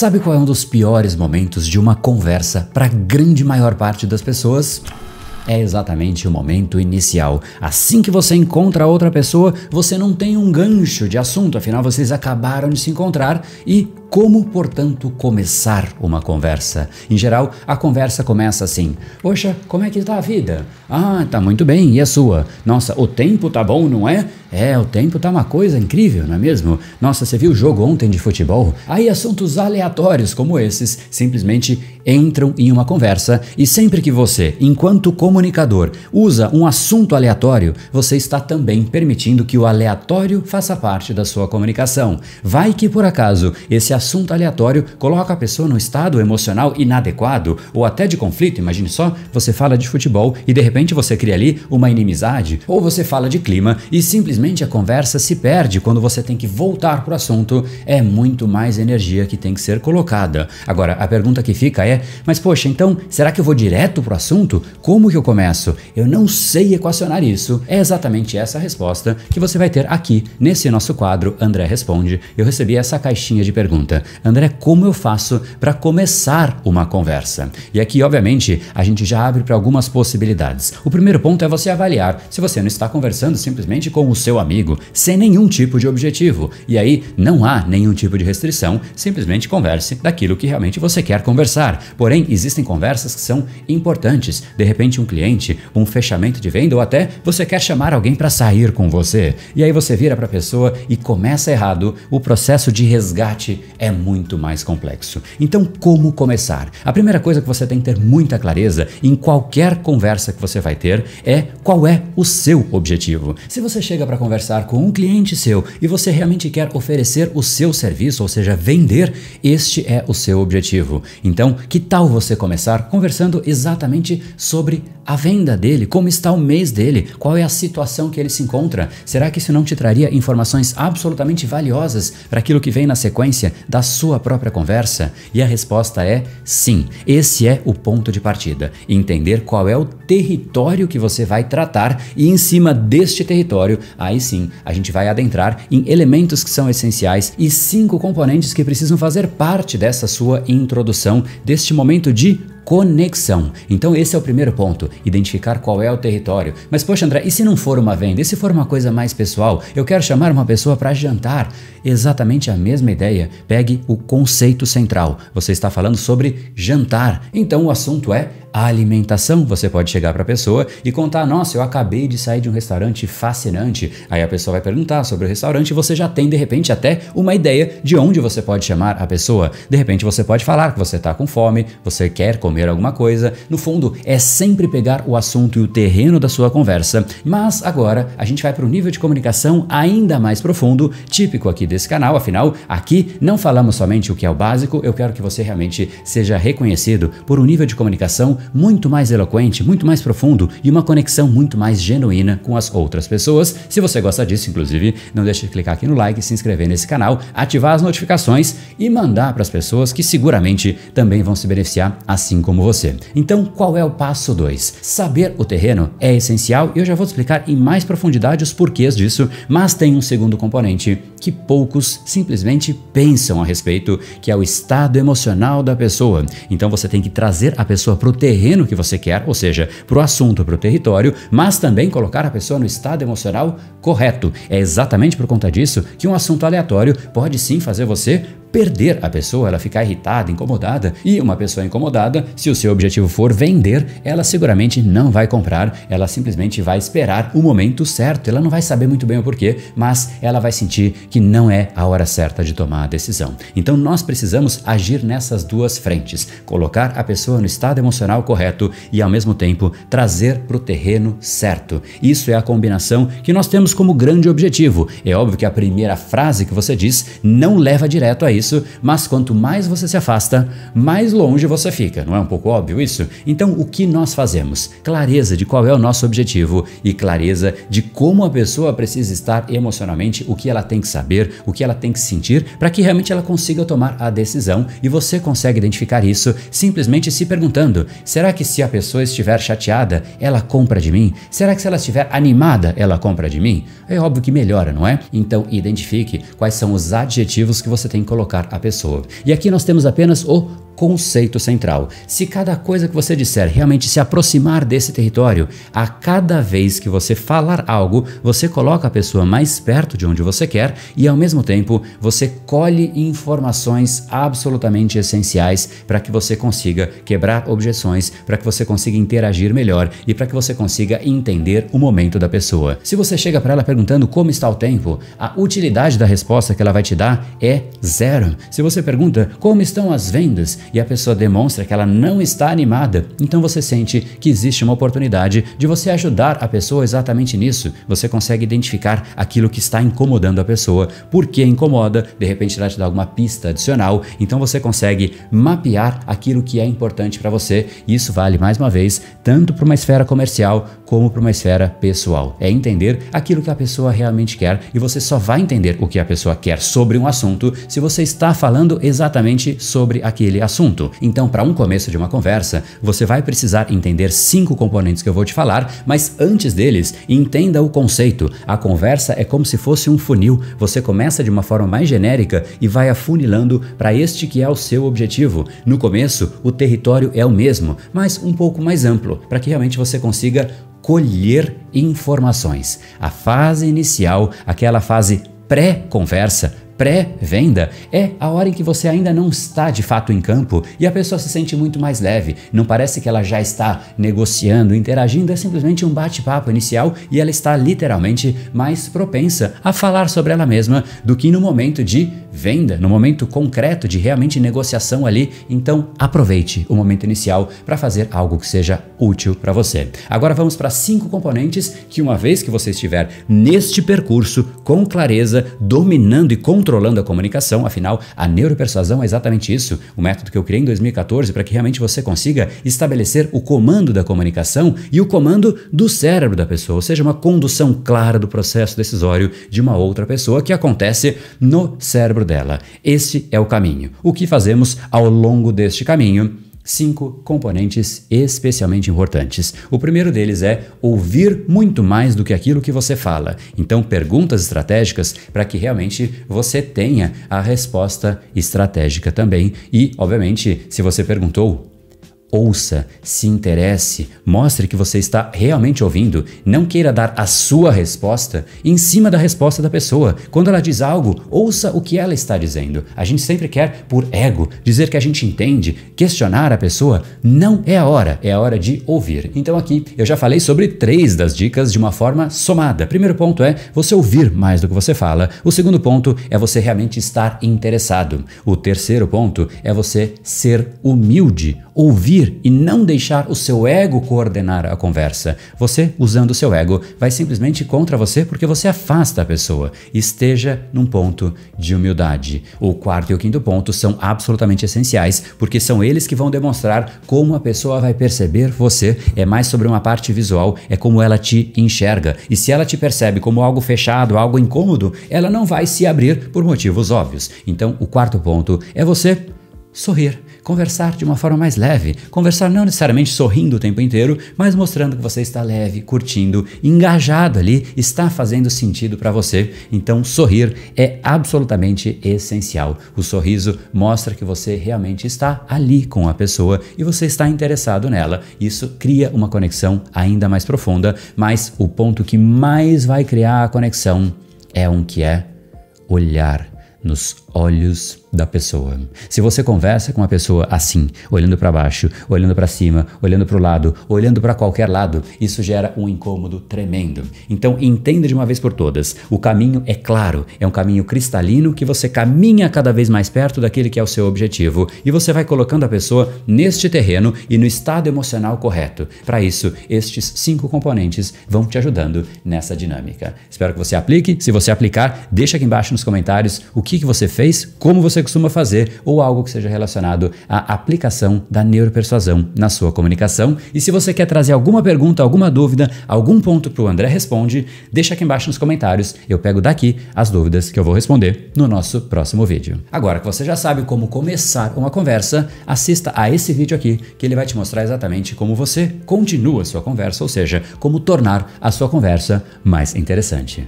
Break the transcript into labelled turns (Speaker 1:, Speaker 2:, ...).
Speaker 1: Sabe qual é um dos piores momentos de uma conversa para a grande maior parte das pessoas? É exatamente o momento inicial. Assim que você encontra outra pessoa, você não tem um gancho de assunto, afinal vocês acabaram de se encontrar e como, portanto, começar uma conversa? Em geral, a conversa começa assim: Poxa, como é que está a vida? Ah, tá muito bem, e a sua? Nossa, o tempo tá bom, não é? É, o tempo tá uma coisa incrível, não é mesmo? Nossa, você viu o jogo ontem de futebol? Aí assuntos aleatórios como esses simplesmente entram em uma conversa e sempre que você, enquanto comunicador, usa um assunto aleatório, você está também permitindo que o aleatório faça parte da sua comunicação. Vai que por acaso esse assunto aleatório coloca a pessoa num estado emocional inadequado ou até de conflito. Imagine só, você fala de futebol e de repente você cria ali uma inimizade, ou você fala de clima e simplesmente a conversa se perde quando você tem que voltar para o assunto. É muito mais energia que tem que ser colocada. Agora, a pergunta que fica é: mas poxa, então será que eu vou direto para o assunto? Como que eu começo? Eu não sei equacionar isso. É exatamente essa resposta que você vai ter aqui nesse nosso quadro André Responde. Eu recebi essa caixinha de perguntas pergunta: André, como eu faço para começar uma conversa? E aqui, obviamente, a gente já abre para algumas possibilidades. O primeiro ponto é você avaliar se você não está conversando simplesmente com o seu amigo, sem nenhum tipo de objetivo. E aí não há nenhum tipo de restrição, simplesmente converse daquilo que realmente você quer conversar. Porém, existem conversas que são importantes. De repente, um cliente, um fechamento de venda ou até você quer chamar alguém para sair com você. E aí você vira para a pessoa e começa errado o processo de resgate é muito mais complexo. Então, como começar? A primeira coisa que você tem que ter muita clareza em qualquer conversa que você vai ter é qual é o seu objetivo. Se você chega para conversar com um cliente seu e você realmente quer oferecer o seu serviço, ou seja, vender, este é o seu objetivo. Então, que tal você começar conversando exatamente sobre a venda dele, como está o mês dele, qual é a situação que ele se encontra. Será que isso não te traria informações absolutamente valiosas para aquilo que vem na sequência da sua própria conversa? E a resposta é sim. Esse é o ponto de partida. Entender qual é o território que você vai tratar e em cima deste território, aí sim, a gente vai adentrar em elementos que são essenciais e cinco componentes que precisam fazer parte dessa sua introdução, deste momento de conexão. Então esse é o primeiro ponto, identificar qual é o território. Mas poxa, André, e se não for uma venda? E se for uma coisa mais pessoal? Eu quero chamar uma pessoa para jantar. Exatamente a mesma ideia. Pegue o conceito central. Você está falando sobre jantar. Então o assunto é a alimentação, você pode chegar para a pessoa e contar: nossa, eu acabei de sair de um restaurante fascinante. Aí a pessoa vai perguntar sobre o restaurante e você já tem de repente até uma ideia de onde você pode chamar a pessoa. De repente você pode falar que você está com fome, você quer comer alguma coisa. No fundo, é sempre pegar o assunto e o terreno da sua conversa. Mas agora a gente vai para um nível de comunicação ainda mais profundo, típico aqui desse canal, afinal, aqui não falamos somente o que é o básico, eu quero que você realmente seja reconhecido por um nível de comunicação muito mais eloquente, muito mais profundo e uma conexão muito mais genuína com as outras pessoas. Se você gosta disso, inclusive, não deixe de clicar aqui no like, se inscrever nesse canal, ativar as notificações e mandar para as pessoas que seguramente também vão se beneficiar assim como você. Então, qual é o passo 2? Saber o terreno é essencial e eu já vou te explicar em mais profundidade os porquês disso, mas tem um segundo componente que poucos simplesmente pensam a respeito, que é o estado emocional da pessoa. Então você tem que trazer a pessoa para o terreno terreno que você quer, ou seja, para o assunto, para o território, mas também colocar a pessoa no estado emocional correto. É exatamente por conta disso que um assunto aleatório pode sim fazer você perder a pessoa, ela ficar irritada, incomodada. E uma pessoa incomodada, se o seu objetivo for vender, ela seguramente não vai comprar, ela simplesmente vai esperar o momento certo. Ela não vai saber muito bem o porquê, mas ela vai sentir que não é a hora certa de tomar a decisão. Então nós precisamos agir nessas duas frentes, colocar a pessoa no estado emocional correto e ao mesmo tempo trazer para o terreno certo. Isso é a combinação que nós temos como grande objetivo. É óbvio que a primeira frase que você diz não leva direto a isso, mas quanto mais você se afasta, mais longe você fica. Não é um pouco óbvio isso? Então, o que nós fazemos? Clareza de qual é o nosso objetivo e clareza de como a pessoa precisa estar emocionalmente, o que ela tem que saber, o que ela tem que sentir, para que realmente ela consiga tomar a decisão e você consegue identificar isso simplesmente se perguntando: será que se a pessoa estiver chateada, ela compra de mim? Será que se ela estiver animada, ela compra de mim? É óbvio que melhora, não é? Então, identifique quais são os adjetivos que você tem colocado provocar a pessoa. E aqui nós temos apenas o conceito central. Se cada coisa que você disser realmente se aproximar desse território, a cada vez que você falar algo, você coloca a pessoa mais perto de onde você quer e, ao mesmo tempo, você colhe informações absolutamente essenciais para que você consiga quebrar objeções, para que você consiga interagir melhor e para que você consiga entender o momento da pessoa. Se você chega para ela perguntando como está o tempo, a utilidade da resposta que ela vai te dar é zero. Se você pergunta como estão as vendas, e a pessoa demonstra que ela não está animada, então você sente que existe uma oportunidade de você ajudar a pessoa exatamente nisso. Você consegue identificar aquilo que está incomodando a pessoa, por que incomoda, de repente ela te dá alguma pista adicional, então você consegue mapear aquilo que é importante para você. e Isso vale mais uma vez tanto para uma esfera comercial como para uma esfera pessoal. É entender aquilo que a pessoa realmente quer e você só vai entender o que a pessoa quer sobre um assunto se você está falando exatamente sobre aquele assunto. Então, para um começo de uma conversa, você vai precisar entender cinco componentes que eu vou te falar, mas antes deles, entenda o conceito. A conversa é como se fosse um funil. Você começa de uma forma mais genérica e vai afunilando para este que é o seu objetivo. No começo, o território é o mesmo, mas um pouco mais amplo, para que realmente você consiga colher informações. A fase inicial, aquela fase pré-conversa, pré-venda é a hora em que você ainda não está de fato em campo e a pessoa se sente muito mais leve. Não parece que ela já está negociando, interagindo, é simplesmente um bate-papo inicial e ela está literalmente mais propensa a falar sobre ela mesma do que no momento de venda, no momento concreto de realmente negociação ali, então aproveite o momento inicial para fazer algo que seja útil para você. Agora vamos para cinco componentes que, uma vez que você estiver neste percurso com clareza, dominando e controlando a comunicação, afinal, a neuropersuasão é exatamente isso, o método que eu criei em 2014 para que realmente você consiga estabelecer o comando da comunicação e o comando do cérebro da pessoa, ou seja, uma condução clara do processo decisório de uma outra pessoa que acontece no cérebro dela. Este é o caminho. O que fazemos ao longo deste caminho? Cinco componentes especialmente importantes. O primeiro deles é ouvir muito mais do que aquilo que você fala. Então, perguntas estratégicas para que realmente você tenha a resposta estratégica também. E, obviamente, se você perguntou Ouça, se interesse, mostre que você está realmente ouvindo. Não queira dar a sua resposta em cima da resposta da pessoa. Quando ela diz algo, ouça o que ela está dizendo. A gente sempre quer, por ego, dizer que a gente entende, questionar a pessoa. Não é a hora, é a hora de ouvir. Então aqui eu já falei sobre três das dicas de uma forma somada. Primeiro ponto é você ouvir mais do que você fala. O segundo ponto é você realmente estar interessado. O terceiro ponto é você ser humilde, ouvir ouvir e não deixar o seu ego coordenar a conversa. Você, usando o seu ego, vai simplesmente contra você porque você afasta a pessoa. Esteja num ponto de humildade. O quarto e o quinto ponto são absolutamente essenciais porque são eles que vão demonstrar como a pessoa vai perceber você. É mais sobre uma parte visual, é como ela te enxerga. E se ela te percebe como algo fechado, algo incômodo, ela não vai se abrir por motivos óbvios. Então, o quarto ponto é você sorrir. Conversar de uma forma mais leve. Conversar não necessariamente sorrindo o tempo inteiro, mas mostrando que você está leve, curtindo, engajado ali, está fazendo sentido para você. Então, sorrir é absolutamente essencial. O sorriso mostra que você realmente está ali com a pessoa e você está interessado nela. Isso cria uma conexão ainda mais profunda, mas o ponto que mais vai criar a conexão é um que é olhar nos olhos da pessoa. Se você conversa com uma pessoa assim, olhando para baixo, olhando para cima, olhando para o lado, olhando para qualquer lado, isso gera um incômodo tremendo. Então entenda de uma vez por todas, o caminho é claro, é um caminho cristalino que você caminha cada vez mais perto daquele que é o seu objetivo e você vai colocando a pessoa neste terreno e no estado emocional correto. Para isso, estes cinco componentes vão te ajudando nessa dinâmica. Espero que você aplique. Se você aplicar, deixa aqui embaixo nos comentários o que, que você fez fez, como você costuma fazer, ou algo que seja relacionado à aplicação da neuropersuasão na sua comunicação. E se você quer trazer alguma pergunta, alguma dúvida, algum ponto para o André Responde, deixa aqui embaixo nos comentários, eu pego daqui as dúvidas que eu vou responder no nosso próximo vídeo. Agora que você já sabe como começar uma conversa, assista a esse vídeo aqui que ele vai te mostrar exatamente como você continua a sua conversa, ou seja, como tornar a sua conversa mais interessante.